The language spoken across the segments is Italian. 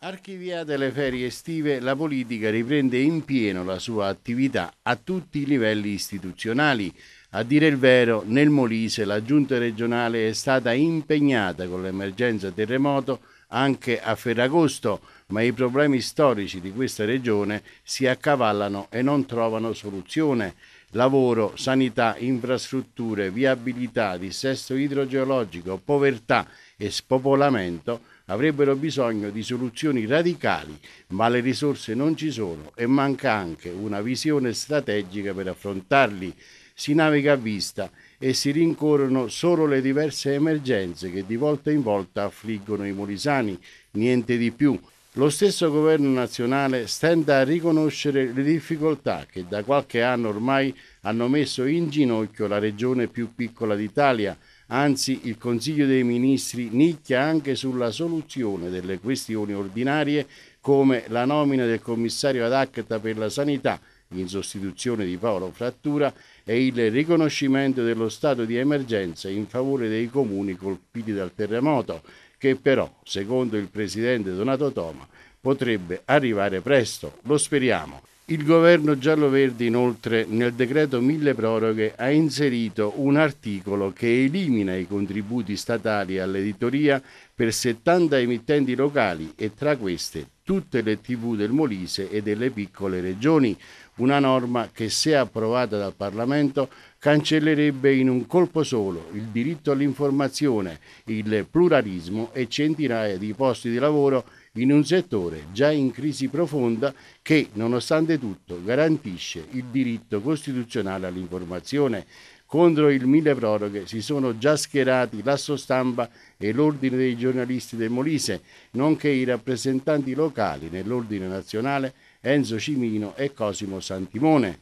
Archiviate le ferie estive, la politica riprende in pieno la sua attività a tutti i livelli istituzionali. A dire il vero, nel Molise la giunta regionale è stata impegnata con l'emergenza terremoto anche a Ferragosto, ma i problemi storici di questa regione si accavallano e non trovano soluzione lavoro, sanità, infrastrutture, viabilità, dissesto idrogeologico, povertà e spopolamento avrebbero bisogno di soluzioni radicali, ma le risorse non ci sono e manca anche una visione strategica per affrontarli. Si naviga a vista e si rincorrono solo le diverse emergenze che di volta in volta affliggono i molisani, niente di più. Lo stesso governo nazionale stenta a riconoscere le difficoltà che da qualche anno ormai hanno messo in ginocchio la regione più piccola d'Italia, anzi il Consiglio dei Ministri nicchia anche sulla soluzione delle questioni ordinarie come la nomina del commissario ad acta per la sanità in sostituzione di Paolo Frattura e il riconoscimento dello stato di emergenza in favore dei comuni colpiti dal terremoto che però, secondo il presidente Donato Toma, potrebbe arrivare presto, lo speriamo. Il governo giallo-verde inoltre nel decreto mille proroghe ha inserito un articolo che elimina i contributi statali all'editoria per 70 emittenti locali e tra queste tutte le tv del Molise e delle piccole regioni, una norma che se approvata dal Parlamento cancellerebbe in un colpo solo il diritto all'informazione, il pluralismo e centinaia di posti di lavoro in un settore già in crisi profonda che, nonostante tutto, garantisce il diritto costituzionale all'informazione, contro il mille proroghe si sono già schierati l'asso stampa e l'ordine dei giornalisti del Molise, nonché i rappresentanti locali nell'ordine nazionale Enzo Cimino e Cosimo Santimone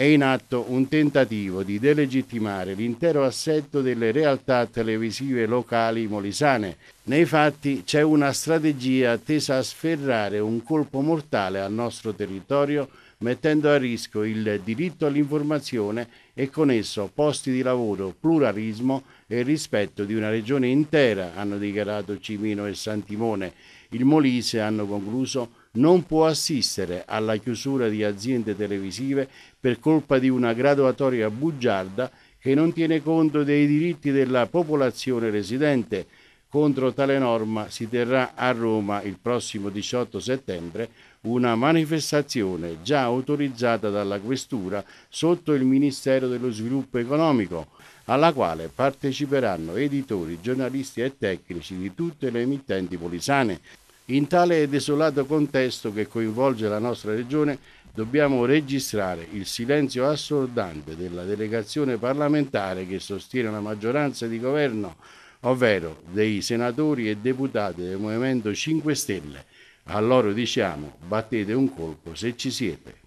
è in atto un tentativo di delegittimare l'intero assetto delle realtà televisive locali molisane. Nei fatti c'è una strategia tesa a sferrare un colpo mortale al nostro territorio mettendo a rischio il diritto all'informazione e con esso posti di lavoro, pluralismo e rispetto di una regione intera, hanno dichiarato Cimino e Santimone. Il Molise, hanno concluso, non può assistere alla chiusura di aziende televisive per colpa di una graduatoria bugiarda che non tiene conto dei diritti della popolazione residente. Contro tale norma si terrà a Roma il prossimo 18 settembre una manifestazione già autorizzata dalla Questura sotto il Ministero dello Sviluppo Economico, alla quale parteciperanno editori, giornalisti e tecnici di tutte le emittenti polisane. In tale desolato contesto che coinvolge la nostra regione dobbiamo registrare il silenzio assordante della delegazione parlamentare che sostiene la maggioranza di governo, ovvero dei senatori e deputati del Movimento 5 Stelle. A loro diciamo battete un colpo se ci siete.